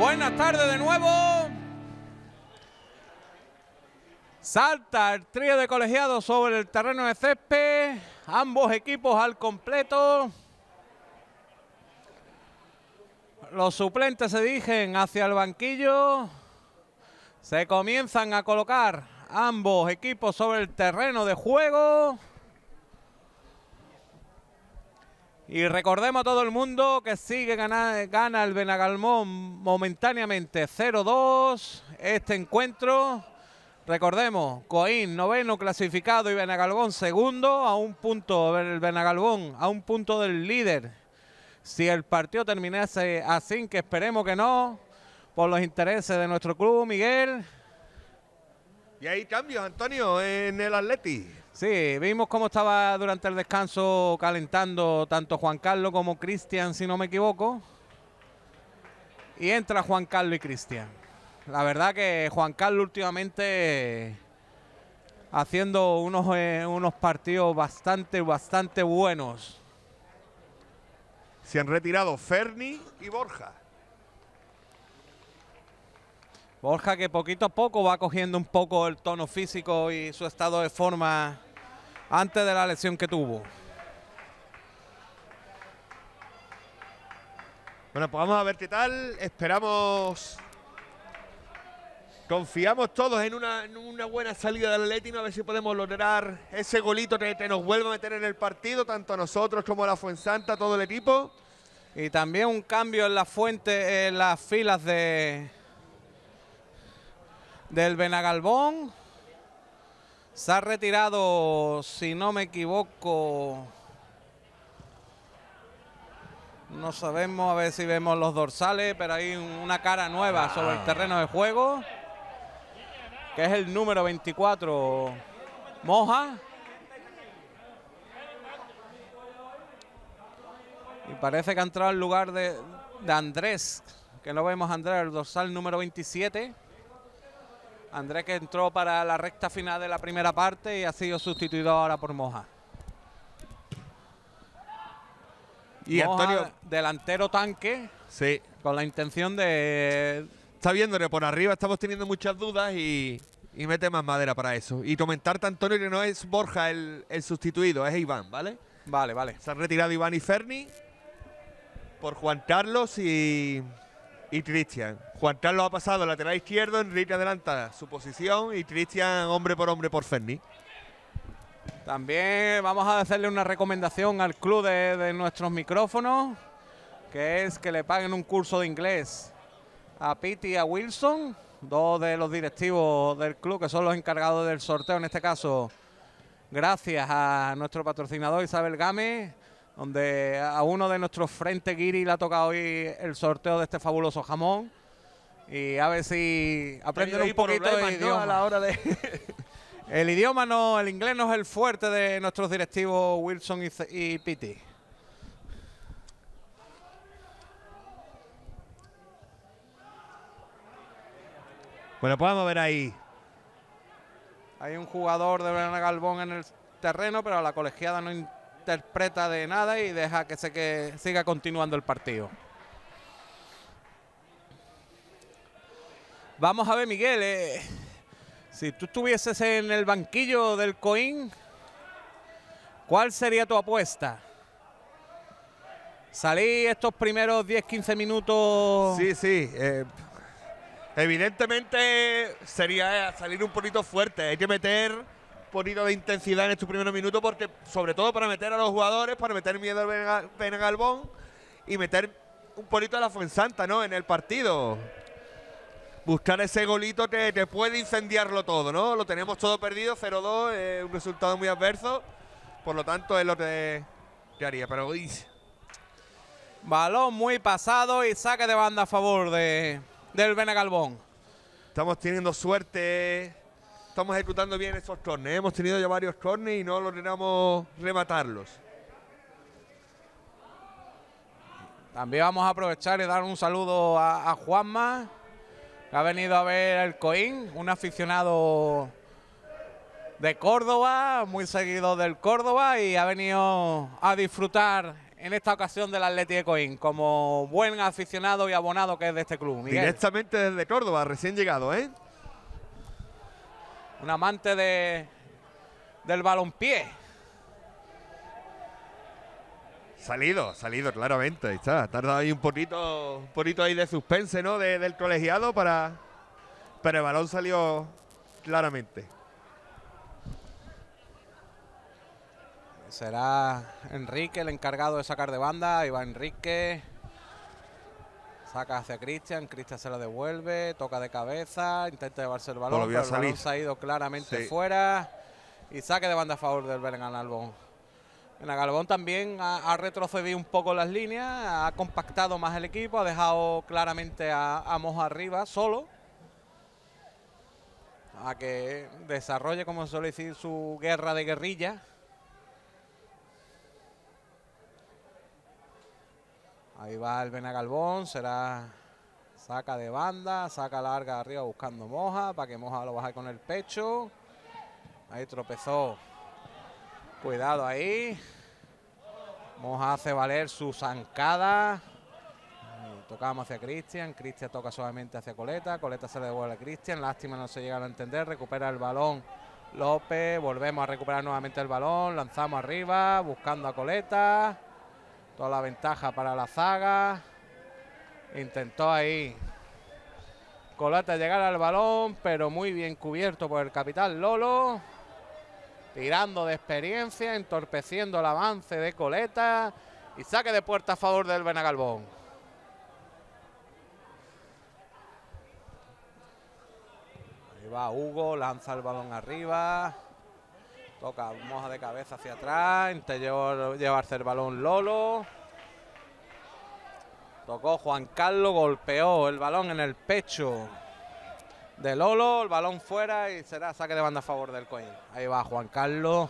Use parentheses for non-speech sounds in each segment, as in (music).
Buenas tardes de nuevo. Salta el trío de colegiados sobre el terreno de césped. Ambos equipos al completo. Los suplentes se dirigen hacia el banquillo. Se comienzan a colocar ambos equipos sobre el terreno de juego. Y recordemos a todo el mundo que sigue gana, gana el Benagalmón momentáneamente 0-2 este encuentro. Recordemos, Coín noveno clasificado y Benagalbón segundo a un punto, el Benagalbón a un punto del líder. Si el partido terminase así, que esperemos que no, por los intereses de nuestro club, Miguel. Y ahí cambios, Antonio, en el Atleti. Sí, vimos cómo estaba durante el descanso calentando tanto Juan Carlos como Cristian, si no me equivoco. Y entra Juan Carlos y Cristian. La verdad que Juan Carlos últimamente haciendo unos, eh, unos partidos bastante, bastante buenos. Se han retirado Ferni y Borja. Borja que poquito a poco va cogiendo un poco el tono físico y su estado de forma antes de la lesión que tuvo. Bueno, pues vamos a ver qué tal. Esperamos. Confiamos todos en una, buena salida del Atlético, a ver si podemos lograr ese golito que, nos vuelva a meter en el partido, tanto a nosotros como a la Fuensanta, todo el equipo. Y también un cambio en la fuente, en las filas de del Benagalbón. Se ha retirado, si no me equivoco, no sabemos, a ver si vemos los dorsales, pero hay una cara nueva sobre el ah. terreno de juego, que es el número 24, Moja. Y parece que ha entrado al lugar de, de Andrés, que no vemos Andrés, el dorsal número 27. Andrés que entró para la recta final de la primera parte y ha sido sustituido ahora por Moja. Y Antonio. Delantero tanque. Sí. Con la intención de. Está viéndole por arriba, estamos teniendo muchas dudas y, y mete más madera para eso. Y comentarte, Antonio, que no es Borja el, el sustituido, es Iván, ¿vale? Vale, vale. Se han retirado Iván y Ferni por Juan Carlos y y Cristian. Juan Carlos ha pasado lateral izquierdo, Enrique adelanta su posición y Cristian hombre por hombre por Ferni. También vamos a hacerle una recomendación al club de, nuestros micrófonos, que es que le paguen un curso de inglés a Pete y a Wilson, dos de los directivos del club que son los encargados del sorteo, en este caso, gracias a nuestro patrocinador Isabel Gámez donde a uno de nuestros frentes Guiri le ha tocado hoy el sorteo de este fabuloso jamón. Y a ver si aprenden un poquito de idioma. a (laughs) la hora de el idioma no, el inglés no es el fuerte de nuestros directivos Wilson y, Pitti. Bueno, podemos pues ver ahí. Hay un jugador de Verona Galbón en el terreno, pero la colegiada no interpreta de nada y deja que, se que siga continuando el partido. Vamos a ver, Miguel, eh, si tú estuvieses en el banquillo del Coin, ¿cuál sería tu apuesta? Salí estos primeros 10, 15 minutos. Sí, sí. Eh, evidentemente sería salir un poquito fuerte. Hay que meter poquito de intensidad en estos primeros minutos, porque sobre todo para meter a los jugadores, para meter miedo al Galbón y meter un poquito a la Fuensanta ¿no? en el partido. Buscar ese golito que, que puede incendiarlo todo, ¿no? Lo tenemos todo perdido, 0-2, eh, un resultado muy adverso. Por lo tanto, es lo que, haría. Pero Balón muy pasado y saque de banda a favor de, del Galbón Estamos teniendo suerte estamos ejecutando bien esos cornes. Hemos tenido ya varios cornes y no logramos rematarlos. También vamos a aprovechar y dar un saludo a, a Juanma, que ha venido a ver el Coín, un aficionado de Córdoba, muy seguido del Córdoba y ha venido a disfrutar en esta ocasión del Atleti de como buen aficionado y abonado que es de este club. Miguel. Directamente desde Córdoba, recién llegado, ¿eh? un amante de, del pie Salido, salido, claramente. Ha está. ahí un poquito, poquito ahí de suspense, ¿no? del colegiado para. Pero el balón salió claramente. Será Enrique el encargado de sacar de banda. Ahí Enrique. Saca hacia Cristian, Cristian se la devuelve, toca de cabeza, intenta llevarse el pues balón, pero el se ha ido claramente fuera. Y saque de banda a favor del Berengan Albón. En la Galbón también ha, retrocedido un poco las líneas, ha compactado más el equipo, ha dejado claramente a, Moja arriba solo. A que desarrolle, como suele decir, su guerra de guerrilla. Ahí va el Galbón, será saca de banda, saca larga arriba buscando Moja, para que Moja lo baje con el pecho. Ahí tropezó. Cuidado ahí. Moja hace valer su zancada. Tocamos hacia Cristian, Cristian toca suavemente hacia Coleta, Coleta se le devuelve a Cristian, lástima no se llega a entender, recupera el balón López, volvemos a recuperar nuevamente el balón, lanzamos arriba, buscando a Coleta, Toda la ventaja para la zaga. Intentó ahí Coleta llegar al balón, pero muy bien cubierto por el capitán Lolo. Tirando de experiencia, entorpeciendo el avance de Coleta. Y saque de puerta a favor del Benagalbón. Ahí va Hugo, lanza el balón arriba. Toca, moja de cabeza hacia atrás. Intentó llevarse el balón Lolo. Tocó Juan Carlos, golpeó el balón en el pecho de Lolo. El balón fuera y será saque de banda a favor del Coin. Ahí va Juan Carlos.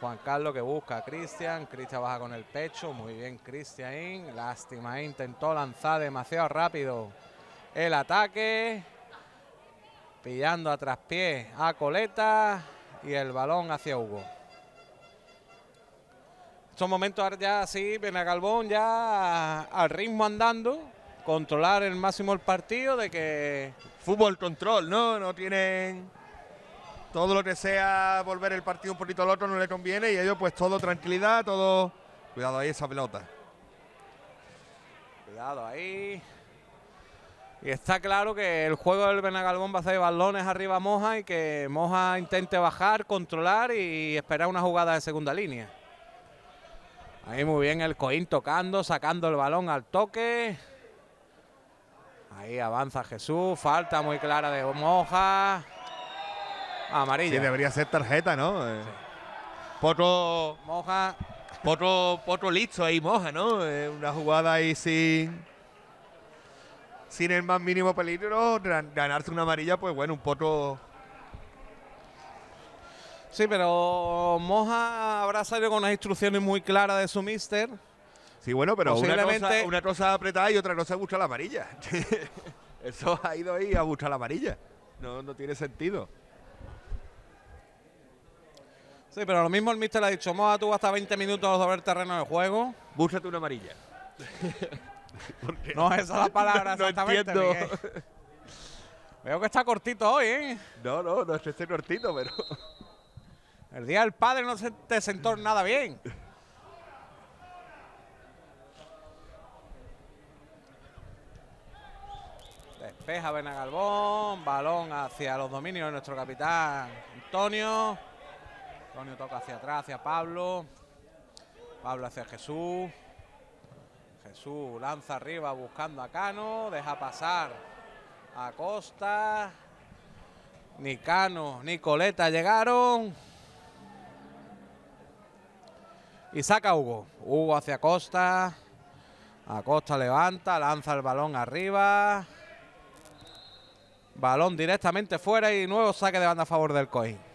Juan Carlos que busca a Cristian. Cristian baja con el pecho. Muy bien, Cristian. Lástima, intentó lanzar demasiado rápido el ataque. Pillando a traspié a Coleta y el balón hacia Hugo. Estos momentos ya sí, galbón ya al ritmo andando. Controlar el máximo el partido de que... Fútbol control, ¿no? No tienen todo lo que sea volver el partido un poquito al otro no le conviene y ellos pues todo tranquilidad, todo... Cuidado ahí esa pelota. Cuidado ahí. Y está claro que el juego del Benagalbón va a ser balones arriba Moja y que Moja intente bajar, controlar y esperar una jugada de segunda línea. Ahí muy bien el Coín tocando, sacando el balón al toque. Ahí avanza Jesús, falta muy clara de Moja. Amarilla. Sí, debería ser tarjeta, ¿no? Eh, poco Moja. Potro, potro listo ahí, Moja, ¿no? Eh, una jugada ahí sí sin el más mínimo peligro, ganarse una amarilla, pues bueno, un poco... Sí, pero Moja habrá salido con unas instrucciones muy claras de su mister. Sí, bueno, pero una cosa, apretada y otra cosa es buscar la amarilla. (laughs) Eso ha ido ahí a buscar la amarilla. No, tiene sentido. Sí, pero lo mismo el mister le ha dicho, Moja, tú hasta 20 minutos a ver terreno de juego. Búscate una amarilla. (laughs) No, esa es la palabra, (laughs) exactamente. Veo que está cortito hoy, ¿eh? No, no, no estoy cortito, pero. El día del padre no te sentó nada bien. Despeja Benagalbón, balón hacia los dominios de nuestro capitán Antonio. Antonio toca hacia atrás, hacia Pablo. Pablo hacia Jesús. Su lanza arriba buscando a Cano, deja pasar a Costa. Ni Cano ni Coleta llegaron. Y saca Hugo. Hugo hacia Costa. Acosta levanta, lanza el balón arriba. Balón directamente fuera y nuevo saque de banda a favor del Coin.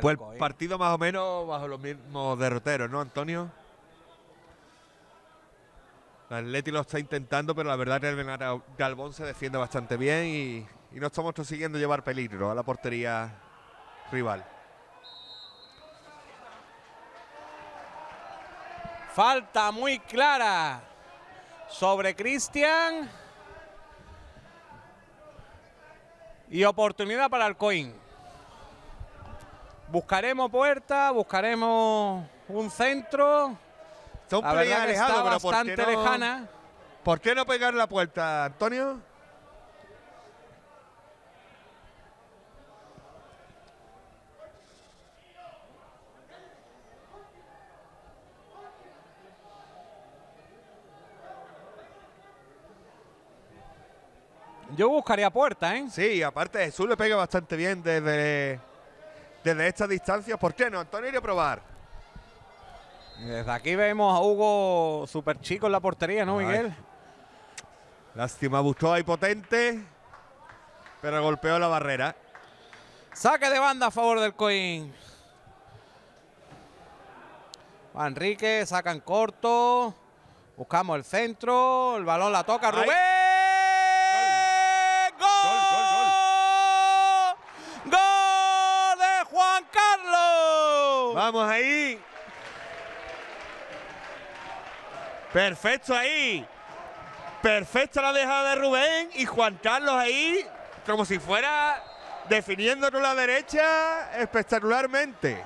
Pues partido más o menos bajo los mismos derroteros, ¿no, Antonio? El Atleti lo está intentando, pero la verdad que el Galbón se defiende bastante bien y, no estamos consiguiendo llevar peligro a la portería rival. Falta muy clara sobre Cristian. Y oportunidad para Coin. Buscaremos puerta, buscaremos un centro. Está un la alejado, bastante lejana. ¿Por qué no pegar la puerta, Antonio? Yo buscaría puerta, ¿eh? Sí, aparte Jesús le pega bastante bien desde desde esta distancia. ¿Por qué no, Antonio? Iré a probar. Desde aquí vemos a Hugo super chico en la portería, ¿no, Miguel? Lástima, buscó ahí potente, pero golpeó la barrera. Saque de banda a favor del Coin. Manrique, sacan corto. Buscamos el centro. El balón la toca Rubén. Vamos ahí. Perfecto ahí. Perfecta la dejada de Rubén y Juan Carlos ahí, como si fuera definiéndonos la derecha espectacularmente.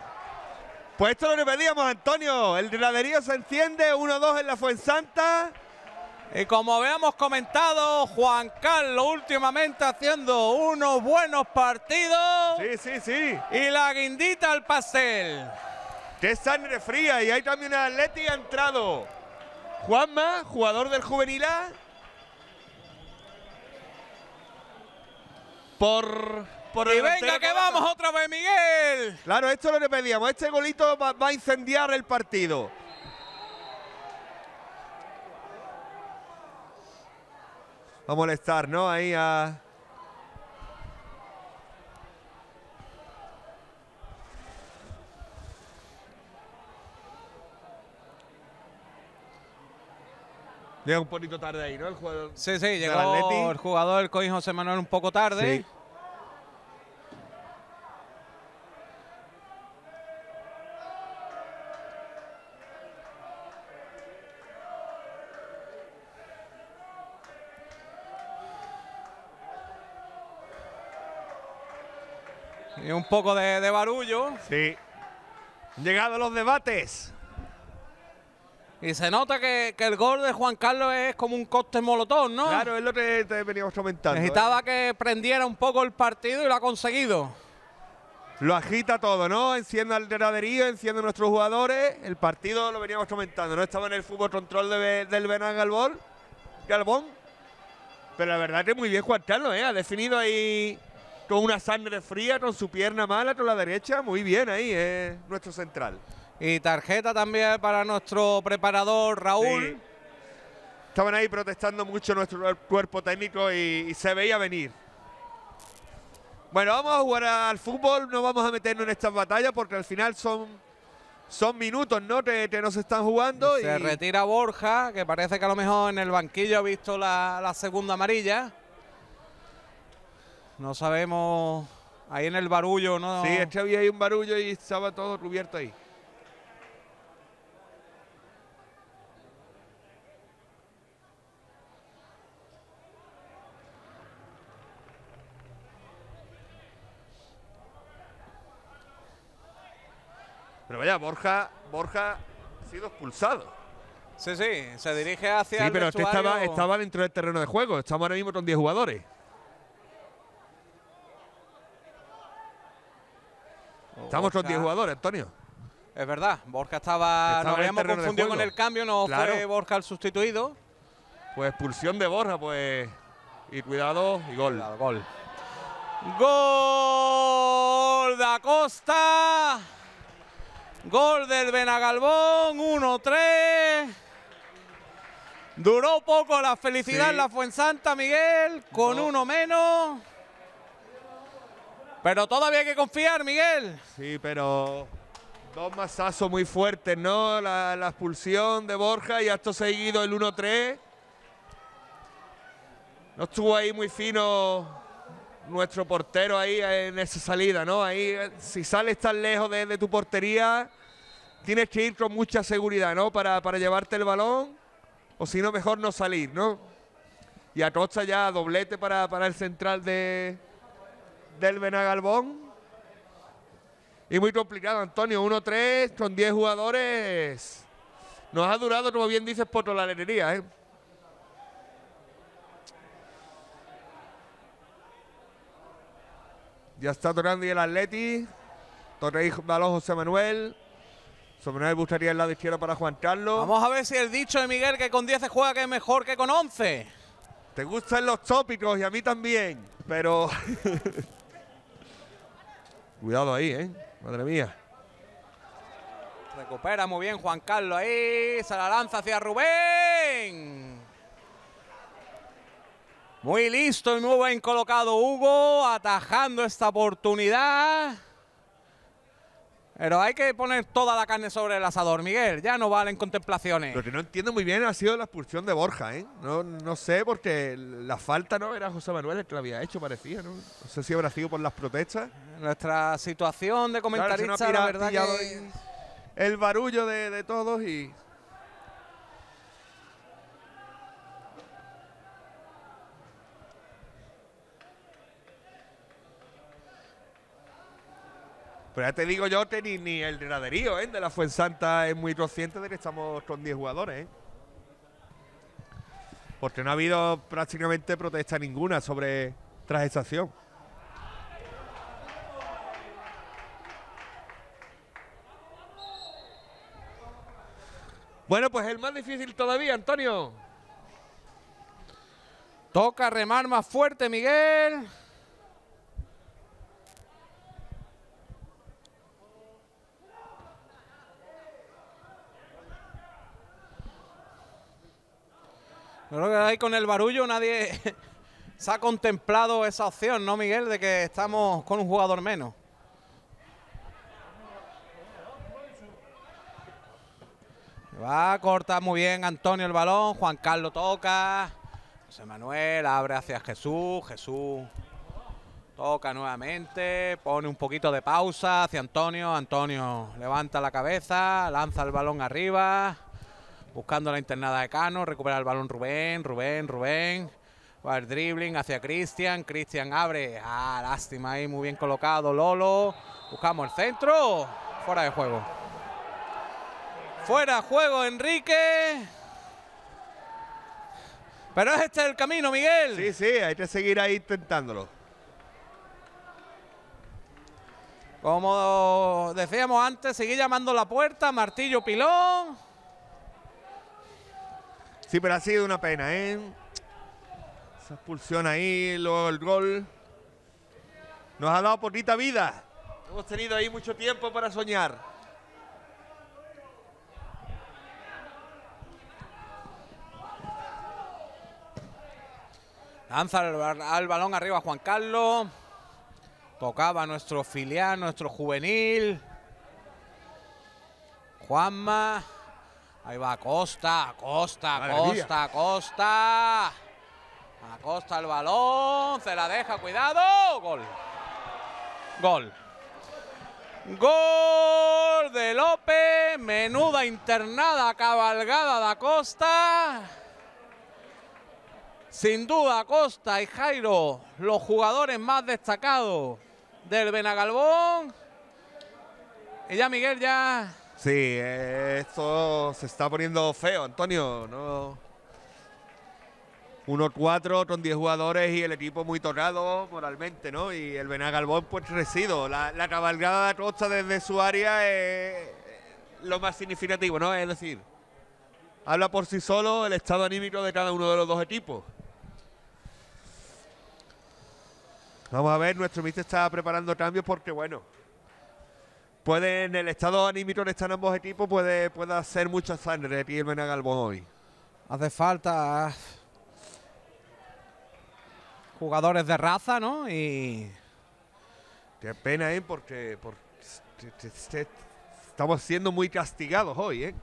Pues esto lo que pedíamos, Antonio. El graderío se enciende, 1-2 en la Fuensanta. Y como habíamos comentado, Juan Carlos últimamente haciendo unos buenos partidos. Sí, sí, sí. Y la guindita al pastel. ¡Qué sangre fría! Y hay también el Atleti ha entrado. Juanma, jugador del Juvenil A. Por y venga que vamos otra vez, Miguel. Claro, esto lo que pedíamos. Este golito va, va, a incendiar el partido. Va a molestar, ¿no? Ahí a, Llega un poquito tarde ahí, ¿no? El jugador. Sí, sí, llegó el jugador, el coin José Manuel, un poco tarde. Sí. Y un poco de, barullo. Sí. llegado los debates. Y se nota que, el gol de Juan Carlos es como un coste molotón, ¿no? Claro, es lo que te veníamos comentando. Necesitaba ¿eh? que prendiera un poco el partido y lo ha conseguido. Lo agita todo, ¿no? Enciende al derraderío, enciende nuestros jugadores. El partido lo veníamos comentando, ¿no? Estaba en el fútbol control del verán Galbón. Galbón. Pero la verdad que muy bien Juan Carlos, ¿eh? Ha definido ahí con una sangre fría, con su pierna mala, con la derecha. Muy bien ahí, es ¿eh? Nuestro central. Y tarjeta también para nuestro preparador Raúl. Estaban ahí protestando mucho nuestro cuerpo técnico y, se veía venir. Bueno, vamos a jugar al fútbol, no vamos a meternos en estas batallas porque al final son, son minutos, ¿no? Que, que nos están jugando. se retira Borja, que parece que a lo mejor en el banquillo ha visto la, segunda amarilla. No sabemos, ahí en el barullo, ¿no? Sí, este había ahí un barullo y estaba todo cubierto ahí. Pero vaya, Borja, Borja ha sido expulsado. Sí, sí, se dirige hacia. Sí, pero este estaba, estaba dentro del terreno de juego. Estamos ahora mismo con 10 jugadores. Estamos con 10 jugadores, Antonio. Es verdad, Borja estaba. no habíamos confundido con el cambio, no fue Borja el sustituido. Pues expulsión de Borja, pues. Y cuidado, y gol. Cuidado, gol. Gol de Acosta. Gol del Benagalbón, 1-3. Duró poco la felicidad en la Fuensanta, Miguel, con uno menos. Pero todavía hay que confiar, Miguel. Sí, pero dos masazos muy fuertes, ¿no? La, la expulsión de Borja y esto seguido el 1-3. No estuvo ahí muy fino nuestro portero ahí en esa salida, ¿no? Ahí, eh, si sales tan lejos de, tu portería, tienes que ir con mucha seguridad, ¿no? Para, llevarte el balón, o si no, mejor no salir, ¿no? Y Acosta ya doblete para, el central de, del Benagalbón. Y muy complicado, Antonio. 1-3 con 10 jugadores. Nos ha durado, como bien dices, por la alegría ¿eh? Ya está y el Atleti. Torrey ojo José Manuel. José Manuel buscaría el lado izquierdo para Juan Carlos. Vamos a ver si el dicho de Miguel que con 10 se juega que es mejor que con 11. Te gustan los tópicos y a mí también, pero... (laughs) Cuidado ahí, ¿eh? Madre mía. Recupera muy bien Juan Carlos ahí. Se la lanza hacia Rubén. Muy listo y muy bien colocado Hugo, atajando esta oportunidad. Pero hay que poner toda la carne sobre el asador, Miguel. Ya no valen contemplaciones. Lo que no entiendo muy bien ha sido la expulsión de Borja, ¿eh? No, no sé, porque la falta no era José Manuel el que lo había hecho, parecía, ¿no? sé si habrá sido por las protestas. Nuestra situación de comentarista, la verdad que... El barullo de todos y Pero ya te digo yo, que ni, el graderío ¿eh? de la Fuensanta es muy consciente de que estamos con 10 jugadores. ¿eh? Porque no ha habido prácticamente protesta ninguna sobre trasestación. Bueno, pues el más difícil todavía, Antonio. Toca remar más fuerte, Miguel. Creo que ahí con el barullo nadie (laughs) se ha contemplado esa opción, ¿no, Miguel? De que estamos con un jugador menos. Va, corta muy bien Antonio el balón. Juan Carlos toca. José Manuel abre hacia Jesús. Jesús toca nuevamente. Pone un poquito de pausa hacia Antonio. Antonio levanta la cabeza, lanza el balón arriba. Buscando la internada de Cano, recupera el balón Rubén, Rubén, Rubén. Va el dribbling hacia Cristian, Cristian abre. Ah, lástima ahí, muy bien colocado Lolo. Buscamos el centro, fuera de juego. Fuera de juego Enrique. Pero es este el camino, Miguel. Sí, sí, hay que seguir ahí intentándolo. Como decíamos antes, seguir llamando la puerta, martillo pilón. Sí, pero ha sido una pena, ¿eh? Esa expulsión ahí, luego el gol. Nos ha dado poquita vida. Hemos tenido ahí mucho tiempo para soñar. Lanza al balón arriba Juan Carlos. Tocaba nuestro filial, nuestro juvenil. Juanma. Ahí va Costa, Costa, Costa, Costa. Acosta el balón, se la deja, cuidado. Gol. Gol. Gol de López, menuda internada cabalgada de Acosta. Sin duda Acosta y Jairo, los jugadores más destacados del Benagalbón. Y ya Miguel ya Sí, esto se está poniendo feo, Antonio. No. 1-4 con 10 jugadores y el equipo muy tocado moralmente, ¿no? Y el Benagalbón, pues residuo. La, cabalgada de Costa desde su área es lo más significativo, ¿no? Es decir, habla por sí solo el estado anímico de cada uno de los dos equipos. Vamos a ver, nuestro mister está preparando cambios porque, bueno, puede en el estado anímico en están ambos equipos, puede, hacer mucha sangre aquí el Benagalbón hoy. Hace falta ah, jugadores de raza, ¿no? Y... Qué pena, ¿eh? Porque, estamos siendo muy castigados hoy, ¿eh?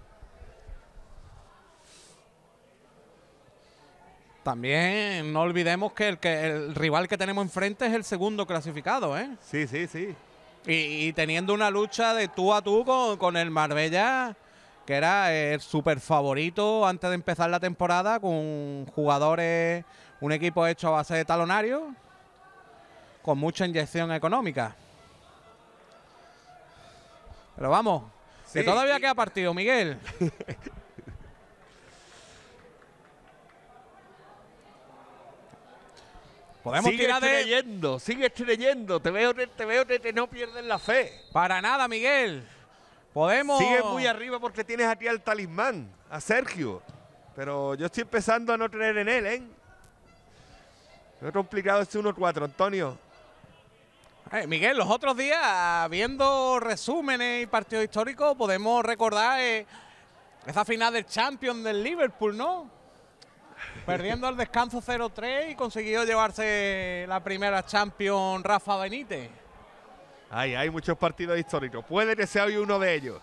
También no olvidemos que el, que el rival que tenemos enfrente es el segundo clasificado, ¿eh? Sí, sí, sí. Y, teniendo una lucha de tú a tú con, el Marbella, que era eh, el super favorito antes de empezar la temporada, con jugadores, un equipo hecho a base de talonarios, con mucha inyección económica. Pero vamos, que todavía queda partido, Miguel. (laughs) Podemos sigue tirar sigue leyendo Te veo, te veo, no pierdes la fe. Para nada, Miguel. Podemos. Sigue muy arriba porque tienes aquí al talismán, a Sergio. Pero yo estoy empezando a no tener en él, ¿eh? Lo complicado este 1-4, Antonio. Eh, Miguel, los otros días, viendo resúmenes y partidos históricos, podemos recordar eh, esa final del Champions del Liverpool, ¿no? Perdiendo al descanso 0-3 y consiguió llevarse la primera Champion Rafa Benítez. Ay, hay muchos partidos históricos. Puede que sea hoy uno de ellos.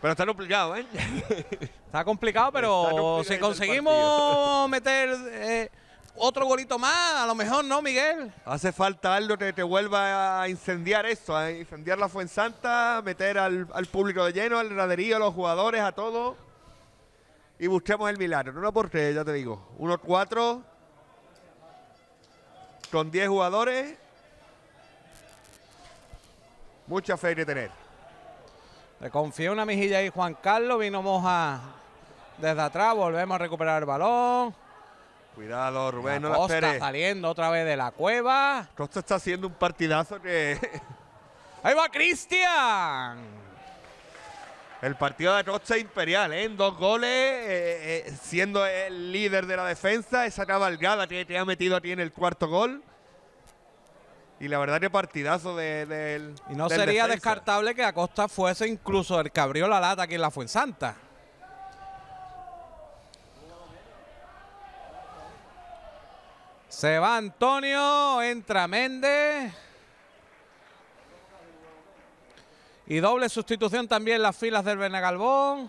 Pero está complicado, ¿eh? Está complicado, pero, si conseguimos meter... Eh, otro golito más, a lo mejor no, Miguel. Hace falta algo que te vuelva a incendiar esto, a incendiar la Fuensanta, meter al, público de lleno, al raderío, a los jugadores, a todos. Y busquemos el milagro. No lo porque ya te digo. 1 cuatro con 10 jugadores. Mucha fe hay que tener. Le confío una mejilla ahí Juan Carlos, vino moja desde atrás, volvemos a recuperar el balón. Cuidado, Rubén, la Costa saliendo otra vez de la cueva. Costa está haciendo un partidazo que... (laughs) ¡Ahí va Cristian! El partido de Costa Imperial, ¿eh? en dos goles, eh, eh, siendo el líder de la defensa, esa cabalgada que te ha metido aquí en el cuarto gol. Y la verdad que partidazo del... De, y no sería descartable que Acosta fuese incluso el que abrió la lata aquí en la Fuensanta. Se va Antonio, entra Méndez. Y doble sustitución también las filas del Benagalbón.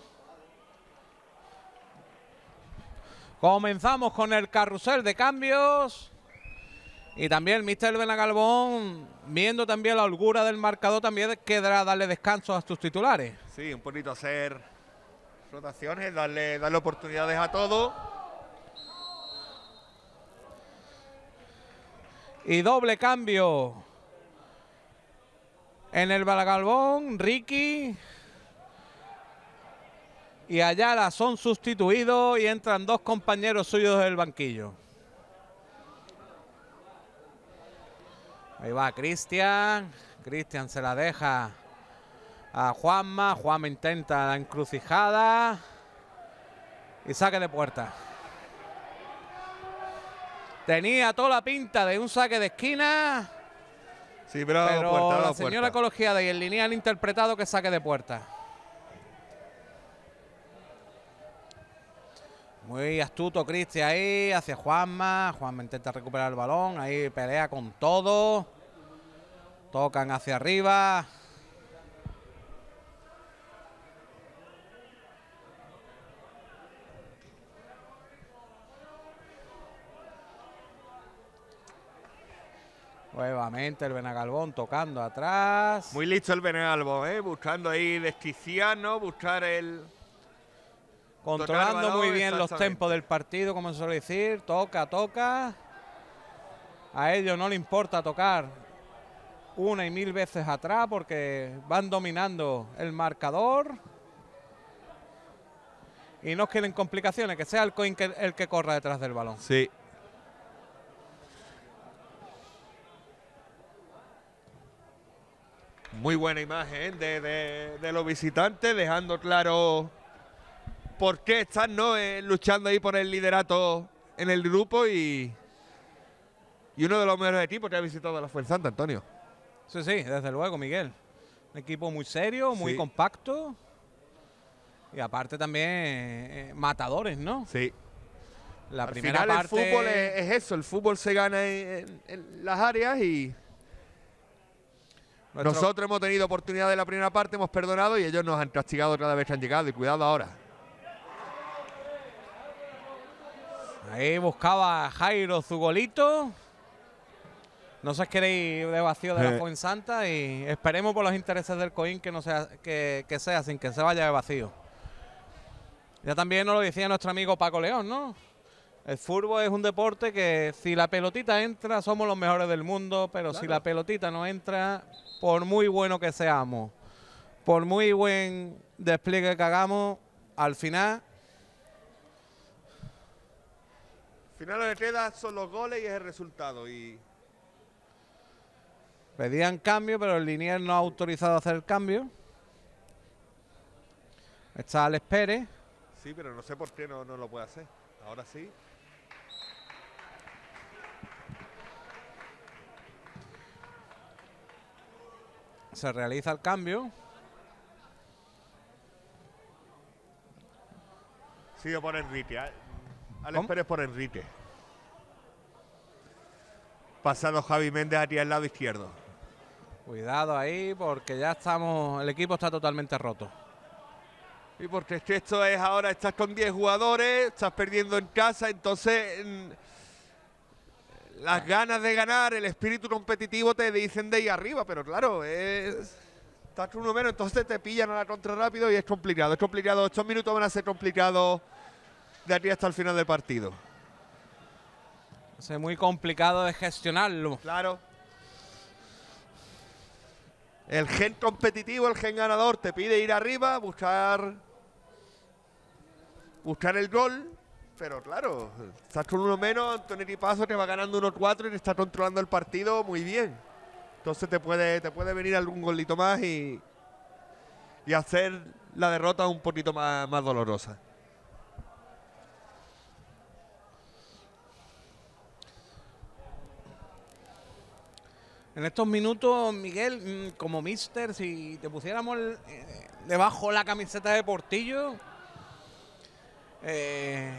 Comenzamos con el carrusel de cambios. Y también el mister Benagalbón, viendo también la holgura del marcador, también quedará darle descanso a sus titulares. Sí, un poquito hacer rotaciones, darle, darle oportunidades a todos. y doble cambio. En el Balagalbón, Ricky y Ayala son sustituidos y entran dos compañeros suyos del banquillo. Ahí va Cristian. Cristian se la deja a Juanma. Juanma intenta la encrucijada y saque de puerta. Tenía toda la pinta de un saque de esquina. Sí, pero, la, señora Cologiada y el lineal interpretado que saque de puerta. Muy astuto Cristi ahí hacia Juanma. Juanma intenta recuperar el balón. Ahí pelea con todo. Tocan hacia arriba. Nuevamente el Benagalbón tocando atrás. Muy listo el Benagalbón, ¿eh? buscando ahí Desticiano, buscar el... Controlando muy bien los tempos del partido, como se suele decir. Toca, toca. A ellos no le importa tocar una y mil veces atrás porque van dominando el marcador. Y no quieren complicaciones, que sea el, coin el que corra detrás del balón. Sí, Muy buena imagen de, de, los visitantes, dejando claro por qué están ¿no? Eh, luchando ahí por el liderato en el grupo y, y uno de los mejores equipos que ha visitado la Fuerza Santa, Antonio. Sí, sí, desde luego, Miguel. Un equipo muy serio, muy compacto. Y aparte también eh, eh, matadores, ¿no? Sí. La primera el fútbol es, eso, el fútbol se gana en las áreas y... Nosotros hemos tenido oportunidad de la primera parte, hemos perdonado y ellos nos han castigado cada vez que han llegado. Y cuidado ahora. Ahí buscaba Jairo Zugolito. No si queréis de vacío de la eh. Santa y esperemos por los intereses del coin que no sea que, que sea sin que se vaya de vacío. Ya también nos lo decía nuestro amigo Paco León, ¿no? El fútbol es un deporte que si la pelotita entra somos los mejores del mundo, pero si la pelotita no entra, por muy bueno que seamos, por muy buen despliegue que hagamos, al final... Al final lo que queda son los goles y es el resultado. Pedían cambio, pero el lineal no ha autorizado hacer el cambio. Está Alex Sí, pero no sé por qué no lo puede hacer. Ahora sí. Se realiza el cambio. Sigue por Enrique. ¿eh? Alex Pérez por Enrique. Pasado Javi Méndez aquí al lado izquierdo. Cuidado ahí porque ya estamos, el equipo está totalmente roto. Y porque esto es ahora, estás con 10 jugadores, estás perdiendo en casa, entonces... Mm, las ganas de ganar, el espíritu competitivo te dicen de ir arriba, pero claro, es estás uno menos, entonces te pillan a la contra rápido y es complicado. Es complicado, estos minutos van a ser complicados de aquí hasta el final del partido. Es muy complicado de gestionarlo. Claro. El gen competitivo, el gen ganador, te pide ir arriba, buscar, buscar el gol pero claro, estás con uno menos, Antonio Paso que va ganando unos 4 y está controlando el partido muy bien. Entonces te puede, te puede venir algún golito más y, hacer la derrota un poquito más, más dolorosa. En estos minutos, Miguel, mm, como mister, si te pusiéramos eh, debajo la camiseta de Portillo, eh,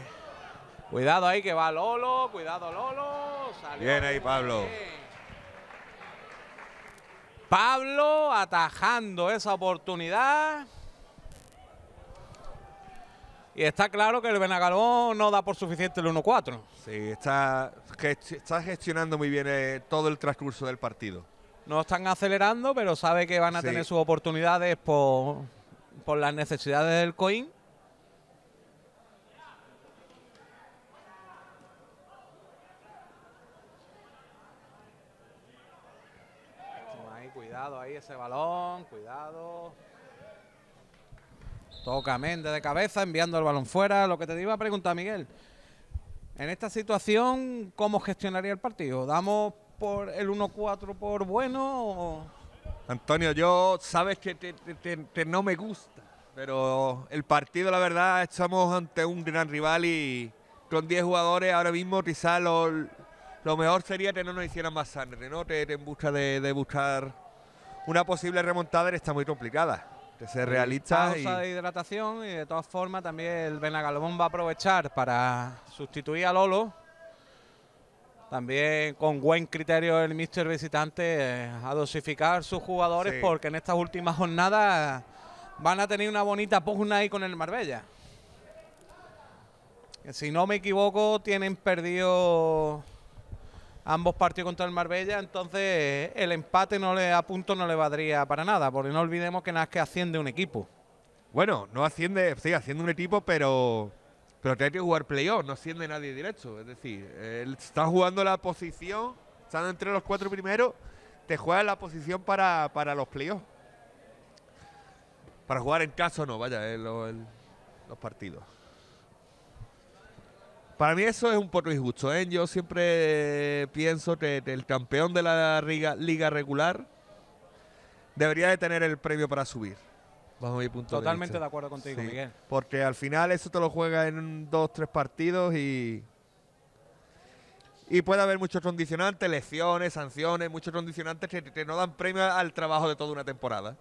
Cuidado ahí que va Lolo, cuidado Lolo. Salió bien ahí Pablo. Pablo atajando esa oportunidad. Y está claro que el Benagalón no da por suficiente el 1-4. Sí, está, está gestionando muy bien eh, todo el transcurso del partido. No están acelerando, pero sabe que van a tener sus oportunidades por, por las necesidades del Coin. ahí ese balón, cuidado. Toca Méndez de cabeza, enviando el balón fuera. Lo que te iba a preguntar, Miguel. En esta situación, ¿cómo gestionaría el partido? ¿Damos por el 1-4 por bueno Antonio, yo sabes que no me gusta, pero el partido, la verdad, estamos ante un gran rival y con 10 jugadores ahora mismo quizás lo, mejor sería que no nos hicieran más sangre, ¿no? Te, en busca de buscar una posible remontada está muy complicada. Que se realiza. de hidratación y de todas formas también el Benagalbón va a aprovechar para sustituir a Lolo. También con buen criterio el mister visitante eh, a dosificar sus jugadores porque en estas últimas jornadas van a tener una bonita pugna ahí con el Marbella. Si no me equivoco, tienen perdido ambos partidos contra el Marbella, entonces eh, el empate no le, a punto no le valdría para nada, porque no olvidemos que nada es que asciende un equipo. Bueno, no asciende, sí, asciende un equipo, pero, pero tiene que jugar playoff, no asciende nadie directo. Es decir, eh, él está jugando la posición, están entre los cuatro primeros, te juega la posición para, para los playoffs. Para jugar en caso no, vaya, eh, los partidos. Para mí eso es un poco injusto. ¿eh? Yo siempre pienso que, el campeón de la liga, regular debería de tener el premio para subir. punto Totalmente de, acuerdo contigo, Miguel. Porque al final eso te lo juega en dos, tres partidos y... Y puede haber muchos condicionantes, lesiones, sanciones, muchos condicionantes que, que no dan premio al trabajo de toda una temporada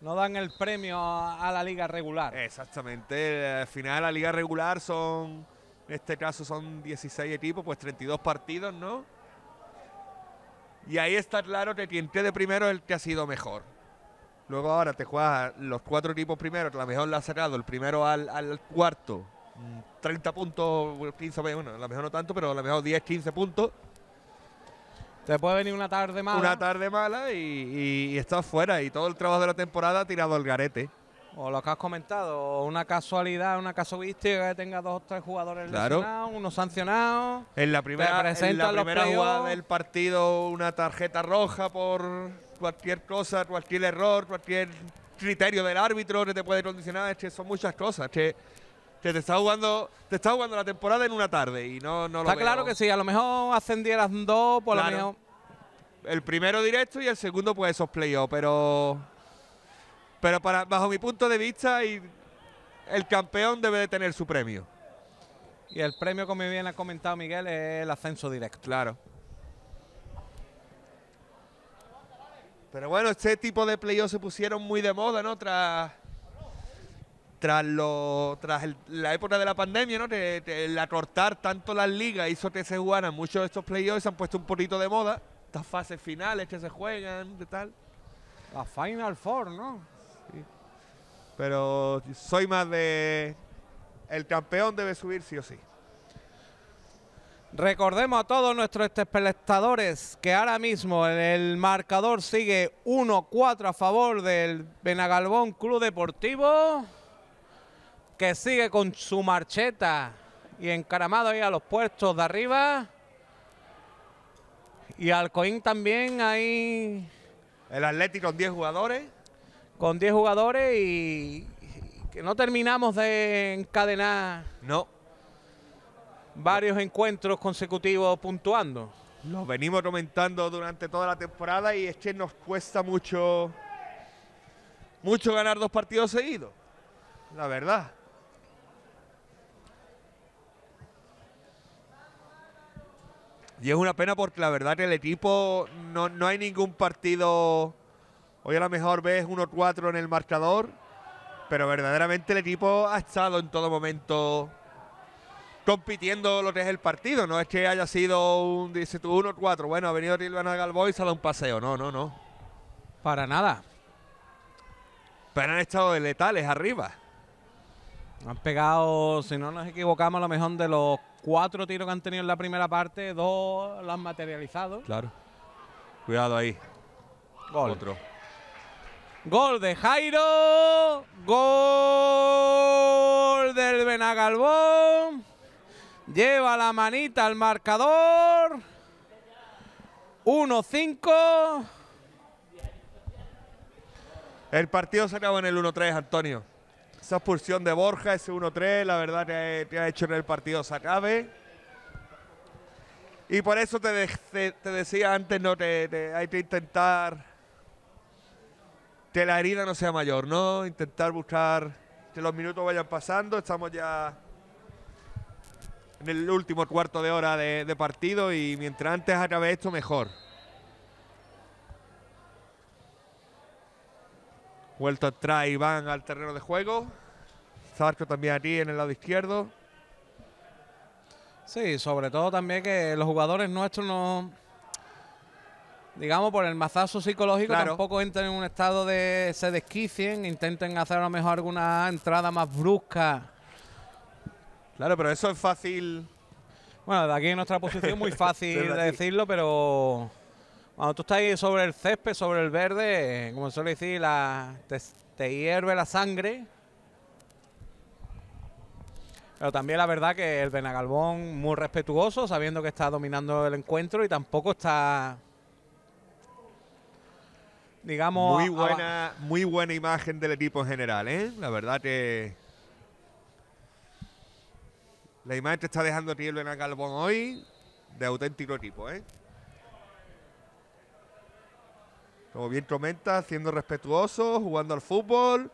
no dan el premio a la liga regular. Exactamente, al final la liga regular son en este caso son 16 equipos, pues 32 partidos, ¿no? Y ahí está claro que quien quede primero es el que ha sido mejor. Luego ahora te juegas los cuatro equipos primero, que lo mejor la ha sacado, el primero al, cuarto, 30 mm, puntos, 15, bueno, lo mejor no tanto, pero a lo mejor 10, 15 puntos. Te puede venir una tarde mala. Una tarde mala y, estás fuera. Y todo el trabajo de la temporada ha tirado al garete o lo que has comentado, una casualidad, una casuística que tenga dos o tres jugadores claro. uno sancionado. En la primera, en la primera jugada del partido, una tarjeta roja por cualquier cosa, cualquier error, cualquier criterio del árbitro que te puede condicionar. Es que son muchas cosas. que, te está jugando te está jugando la temporada en una tarde y no, no está claro que sí a lo mejor ascendieras dos por lo menos el primero directo y el segundo pues esos play pero pero para, bajo mi punto de vista, el campeón debe de tener su premio. Y el premio, como bien ha comentado Miguel, es el ascenso directo. Claro. Pero bueno, este tipo de play-offs se pusieron muy de moda, ¿no? Tras, tras, lo, tras la época de la pandemia, ¿no? el acortar tanto las ligas hizo que se jugaran muchos de estos playoffs, se han puesto un poquito de moda. Estas fases finales que se juegan, de tal. La Final Four, ¿no? Pero soy más de. El campeón debe subir sí o sí. Recordemos a todos nuestros espectadores que ahora mismo el marcador sigue 1-4 a favor del Benagalbón Club Deportivo, que sigue con su marcheta y encaramado ahí a los puestos de arriba. Y Alcoín también ahí. El Atlético con 10 jugadores con 10 jugadores y, que no terminamos de encadenar. No. Varios encuentros consecutivos puntuando. Lo venimos comentando durante toda la temporada y es que nos cuesta mucho, mucho ganar dos partidos seguidos. La verdad. Y es una pena porque la verdad que el equipo no, no hay ningún partido Hoy a lo mejor ves 1-4 en el marcador, pero verdaderamente el equipo ha estado en todo momento compitiendo lo que es el partido. No es que haya sido un 1-4, bueno, ha venido Tilbana Galbois y se ha dado un paseo. No, no, no. Para nada. Pero han estado de letales arriba. Han pegado, si no nos equivocamos, a lo mejor de los cuatro tiros que han tenido en la primera parte, dos lo han materializado. Claro. Cuidado ahí. Gol. Otro. Gol de Jairo. Gol del Benagalbón. Lleva la manita al marcador. 1-5. El partido se acabó en el 1-3, Antonio. Esa expulsión de Borja, ese 1-3, la verdad te, te ha, hecho en el partido se acabe. Y por eso te, decía antes, no te, hay que intentar que la herida no sea mayor, ¿no? Intentar buscar que los minutos vayan pasando. Estamos ya en el último cuarto de hora de, partido y mientras antes acabe esto, mejor. Vuelto atrás y van al terreno de juego. Zarco también aquí en el lado izquierdo. Sí, sobre todo también que los jugadores nuestros no, digamos, por el mazazo psicológico, tampoco entren en un estado de. se desquicien, intenten hacer a lo mejor alguna entrada más brusca. Claro, pero eso es fácil. Bueno, de aquí en nuestra posición muy (laughs) fácil de decirlo, pero cuando tú estás ahí sobre el césped, sobre el verde, como suele decir, la, te hierve la sangre. Pero también la verdad que el Benagalbón muy respetuoso, sabiendo que está dominando el encuentro y tampoco está muy buena, muy buena imagen del equipo en general, ¿eh? La verdad que... La imagen te está dejando a Benagalbón hoy de auténtico equipo, ¿eh? Como bien comenta, siendo respetuoso, jugando al fútbol,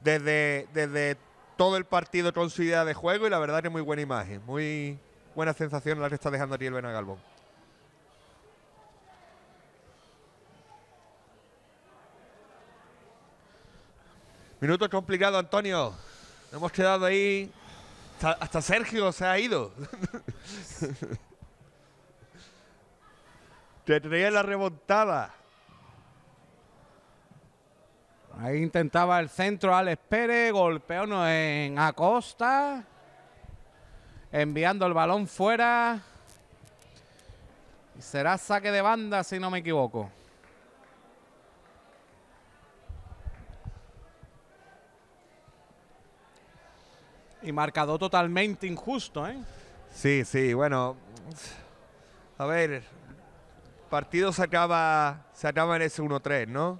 desde, desde todo el partido con su idea de juego y la verdad que muy buena imagen, muy buena sensación la que está dejando aquí el Benagalbón. Minuto complicado, Antonio. Hemos quedado ahí. Hasta, Sergio se ha ido. (laughs) Te traía la remontada. Ahí intentaba el centro Alex Pérez, golpeó uno en Acosta, enviando el balón fuera. será saque de banda, si no me equivoco. Y marcador totalmente injusto, ¿eh? Sí, sí, bueno. A ver, partido se acaba, se acaba en ese 1-3, ¿no?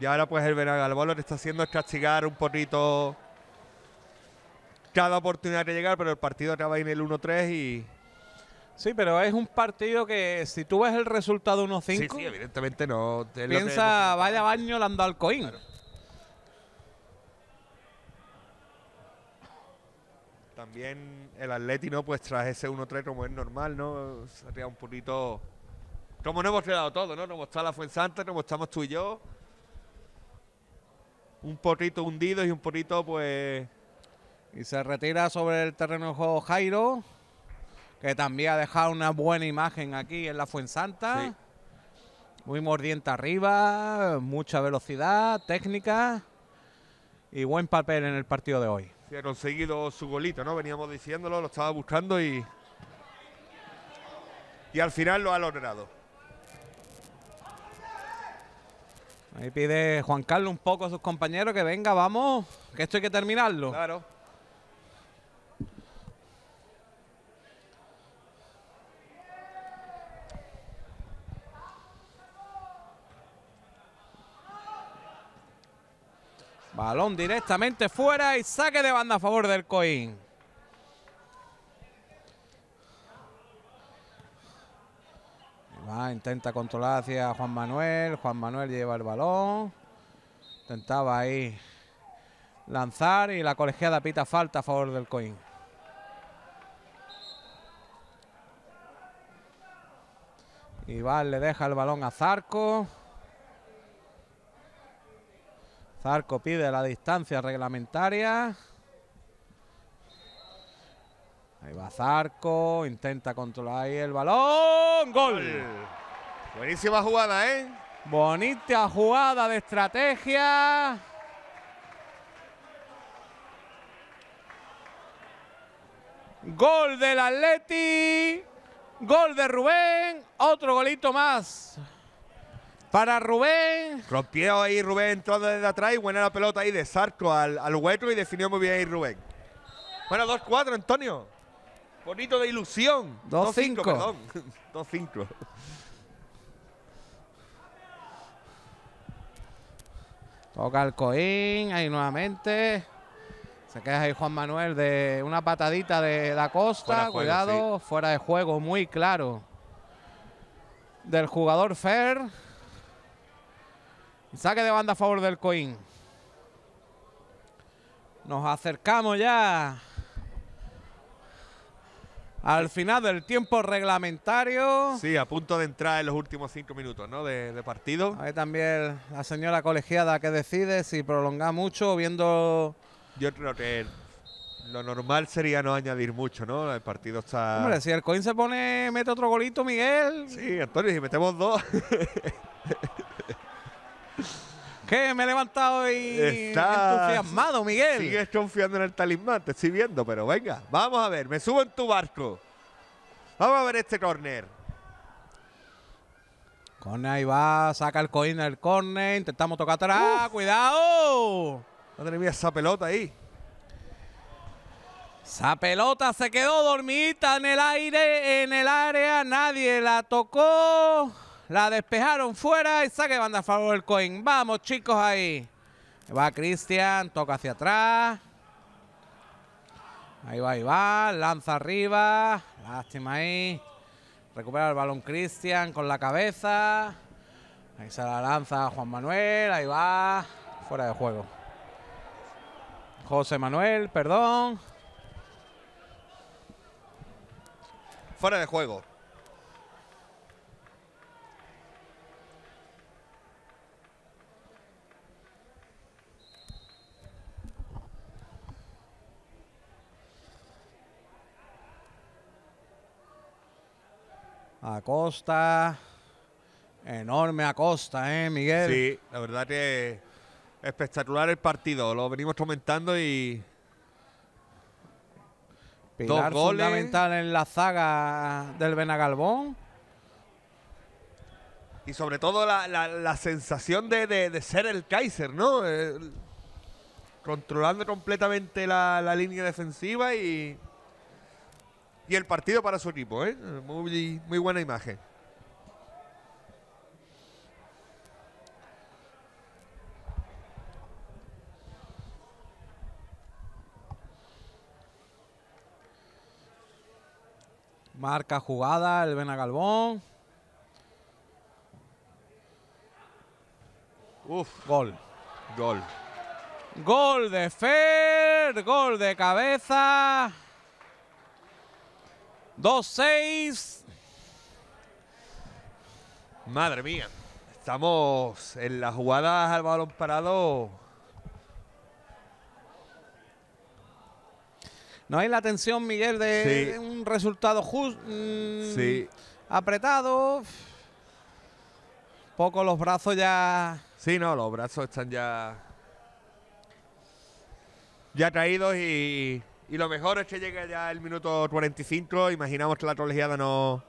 Y ahora pues el Venagal, lo que está haciendo es castigar un poquito cada oportunidad que llegar, pero el partido acaba en el 1-3 y... Sí, pero es un partido que si tú ves el resultado 1-5... Sí, evidentemente no. Piensa, vaya baño le al Coín. también el Atleti, Pues tras ese 1-3 como es normal, ¿no? Sería un poquito... Como no hemos quedado todo, ¿no? Como está la Fuensanta, como estamos tú y yo. Un poquito hundido y un poquito, pues... Y se retira sobre el terreno de juego Jairo, que también ha dejado una buena imagen aquí en la Fuensanta. Muy mordiente arriba, mucha velocidad, técnica y buen papel en el partido de hoy. Se ha conseguido su golito, ¿no? Veníamos diciéndolo, lo estaba buscando y... Y al final lo ha logrado. Ahí pide Juan Carlos un poco a sus compañeros que venga, vamos, que esto hay que terminarlo. Claro. Balón directamente fuera y saque de banda a favor del Coín. Va, intenta controlar hacia Juan Manuel. Juan Manuel lleva el balón. Intentaba ahí lanzar y la colegiada pita falta a favor del Coín. Iván le deja el balón a Zarco. Zarco pide la distancia reglamentaria. Ahí va Zarco, intenta controlar ahí el balón. ¡Gol! Buenísima jugada, ¿eh? Bonita jugada de estrategia. Gol del Atleti. Gol de Rubén. Otro golito más para Rubén. Rompió ahí Rubén entrando desde atrás y buena la pelota ahí de Sarco al, al hueco y definió muy bien ahí Rubén. Bueno, 2-4, Antonio. Bonito de ilusión. 2-5, perdón. 2-5. (laughs) Toca el coín, ahí nuevamente. Se queda ahí Juan Manuel de una patadita de la costa. Cuidado, fuera de juego, muy claro. Del jugador Fer. Saque de banda a favor del Coin. Nos acercamos ya al final del tiempo reglamentario. Sí, a punto de entrar en los últimos cinco minutos ¿no? de, partido. también la señora colegiada que decide si prolonga mucho viendo... Yo creo que lo normal sería no añadir mucho, ¿no? El partido está... Hombre, si el Coin se pone, mete otro golito, Miguel. Sí, Antonio, si metemos dos... (laughs) Que me he levantado y entusiasmado, Miguel. Sigues confiando en el talismán, te estoy viendo, pero venga, vamos a ver, me subo en tu barco. Vamos a ver este corner. Corner ahí va, saca el coin del corner, intentamos tocar atrás, cuidado. Madre esa pelota ahí. Esa pelota se quedó dormita en el aire, en el área, nadie la tocó. La despejaron fuera y saque banda a favor del coin. Vamos, chicos, ahí. Va Cristian, toca hacia atrás. Ahí va ahí va, lanza arriba. Lástima ahí. Recupera el balón Cristian con la cabeza. Ahí se la lanza Juan Manuel. Ahí va. Fuera de juego. José Manuel, perdón. Fuera de juego. Acosta, enorme Acosta, ¿eh, Miguel? Sí, la verdad que espectacular el partido, lo venimos comentando y... Dos goles. fundamental en la zaga del Benagalbón. Y sobre todo la, la, sensación de, de, ser el Kaiser, ¿no? controlando completamente la línea defensiva y y el partido para su equipo. ¿eh? Muy, muy buena imagen. Marca jugada el Benagalbón. Uf. Gol. Gol. Gol de Fer, gol de cabeza. 2-6. Madre mía. Estamos en la jugada al balón parado. No hay la tensión, Miguel, de un resultado justo. Mm, sí. Apretado. Poco los brazos ya. Sí, no, los brazos están ya. Ya caídos y y lo mejor es que llegue ya el minuto 45. Imaginamos que la trolejeada no,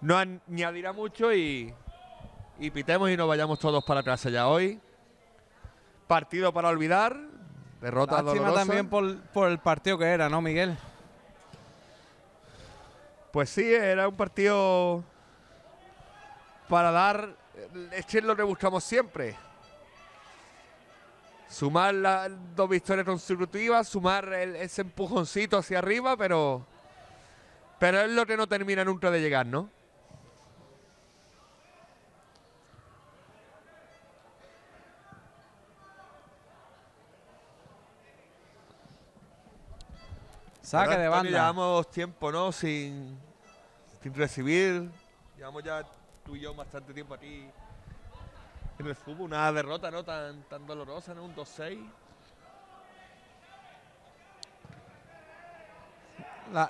no añadirá mucho y, pitemos y nos vayamos todos para casa ya hoy. Partido para olvidar. Derrota Lástima también por, el partido que era, ¿no, Miguel? Pues sí, era un partido para dar. Es lo que buscamos siempre sumar las dos victorias consecutivas, sumar ese empujoncito hacia arriba, pero, pero es lo que no termina nunca de llegar, ¿no? Saque de banda. Llevamos tiempo, ¿no? Sin, sin recibir. Llevamos ya tú y yo bastante tiempo aquí en el Una derrota no tan, tan dolorosa, ¿no? Un 2-6.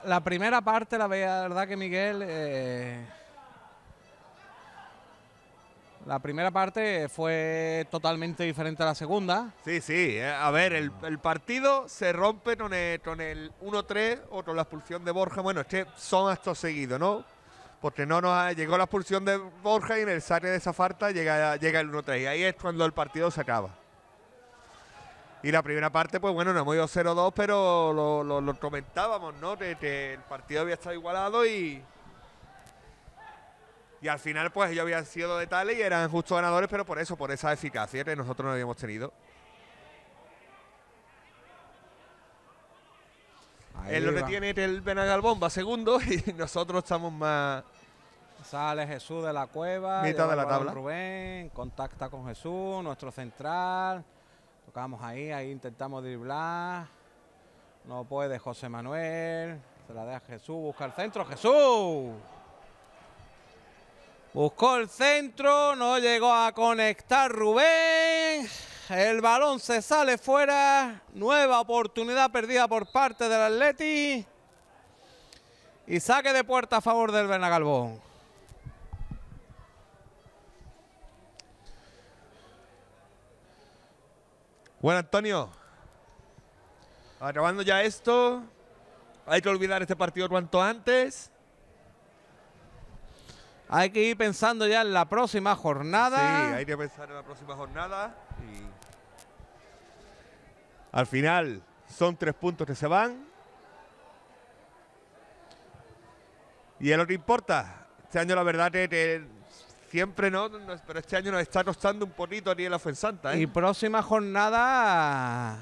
La, primera parte, la verdad que Miguel... Eh, la primera parte fue totalmente diferente a la segunda. Sí, sí. Eh, a ver, el, partido se rompe con el, el 1-3 o con la expulsión de Borja. Bueno, es que son actos seguidos, ¿no? porque no nos ah, llegó la expulsión de Borja y en el saque de esa falta llega, llega el 1-3. Y ahí es cuando el partido se acaba. Y la primera parte, pues bueno, nos hemos ido 0-2, pero lo, comentábamos, ¿no? Que, que, el partido había estado igualado y. Y al final, pues ellos habían sido de tales y eran justos ganadores, pero por eso, por esa eficacia que nosotros no habíamos tenido. Él lo retiene el la bomba, segundo (laughs) y nosotros estamos más. Sale Jesús de la cueva. Mitad de la tabla. Rubén, contacta con Jesús, nuestro central. Tocamos ahí, ahí intentamos driblar. No puede José Manuel. Se la deja Jesús, busca el centro. ¡Jesús! Buscó el centro, no llegó a conectar Rubén. El balón se sale fuera. Nueva oportunidad perdida por parte del Atleti. Y saque de puerta a favor del Benagalbón. Bueno, Antonio. Acabando ya esto. Hay que olvidar este partido cuanto antes. Hay que ir pensando ya en la próxima jornada. Sí, hay que pensar en la próxima jornada. Y al final son tres puntos que se van. Y es lo que importa. Este año la verdad siempre no, pero este año nos está costando un poquito aquí en la ¿eh? Y próxima jornada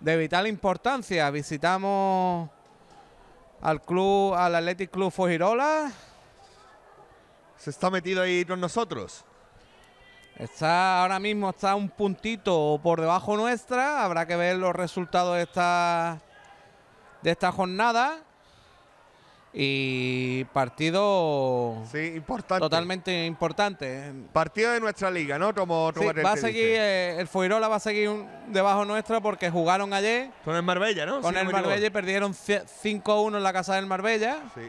de vital importancia. Visitamos al club, al Athletic Club Fujirola. Se está metido ahí con nosotros. Está ahora mismo está un puntito por debajo nuestra. Habrá que ver los resultados de esta, de esta jornada. Y partido sí, totalmente importante. Partido de nuestra liga, ¿no? Como va a seguir, eh, el Fuirola va a seguir debajo nuestra porque jugaron ayer. Con el Marbella, ¿no? Con el Marbella y perdieron 5-1 en la casa del Marbella. Sí.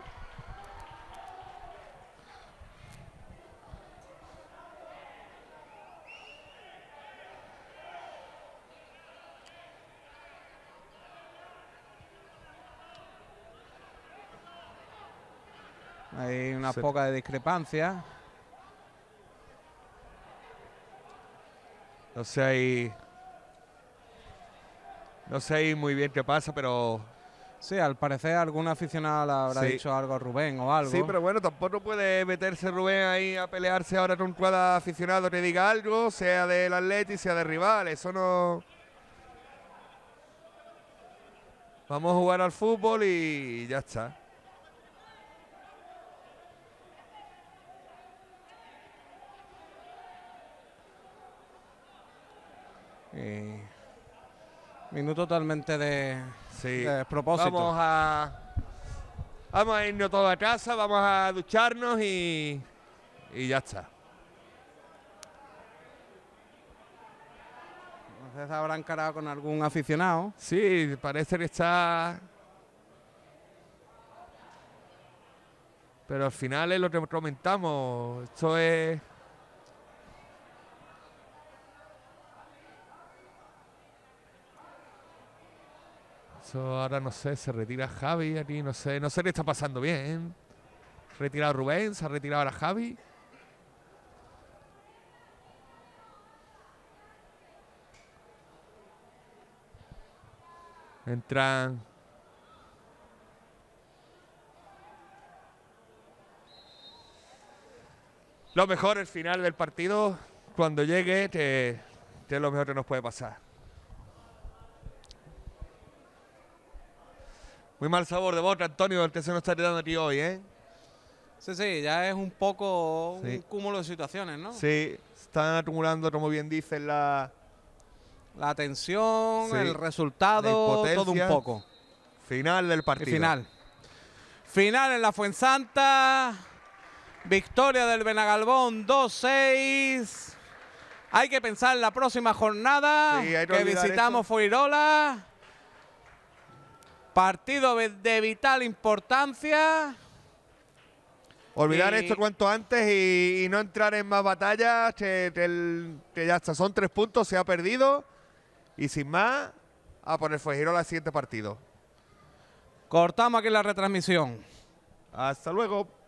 poca de discrepancias. No sé ahí. No sé muy bien qué pasa, pero. Sí, al parecer algún aficionado le habrá dicho algo a Rubén o algo. Sí, pero bueno, tampoco puede meterse Rubén ahí a pelearse ahora con cada aficionado que diga algo, sea del Atleti, sea de rival. Eso no. Vamos a jugar al fútbol y ya está. minuto totalmente de, propósito. Vamos a, vamos a irnos todos a casa, vamos a ducharnos y, y ya está. se habrá encarado con algún aficionado. Sí, parece que está... Pero al final es lo que comentamos, esto es... ahora no sé, se retira Javi aquí, no sé, no sé qué está pasando bien. Retirado Rubén, se ha retirado ahora Javi. Entran lo mejor el final del partido, cuando llegue, que, es lo mejor que nos puede pasar. Muy mal sabor de boca, Antonio, el que se nos está quedando aquí hoy, ¿eh? Sí, sí, ya es un poco un cúmulo de situaciones, ¿no? Sí, están acumulando, como bien dice la... La tensión, el resultado, todo un poco. Final del partido. final. Final en la Fuensanta. Victoria del Benagalbón 2-6. Hay que pensar en la próxima jornada que, que visitamos Fuirola. Partido de vital importancia. Olvidar esto cuanto antes y, no entrar en más batallas, que, ya hasta son tres puntos, se ha perdido. Y sin más, a poner Fuegiro al siguiente partido. Cortamos aquí la retransmisión. Hasta luego.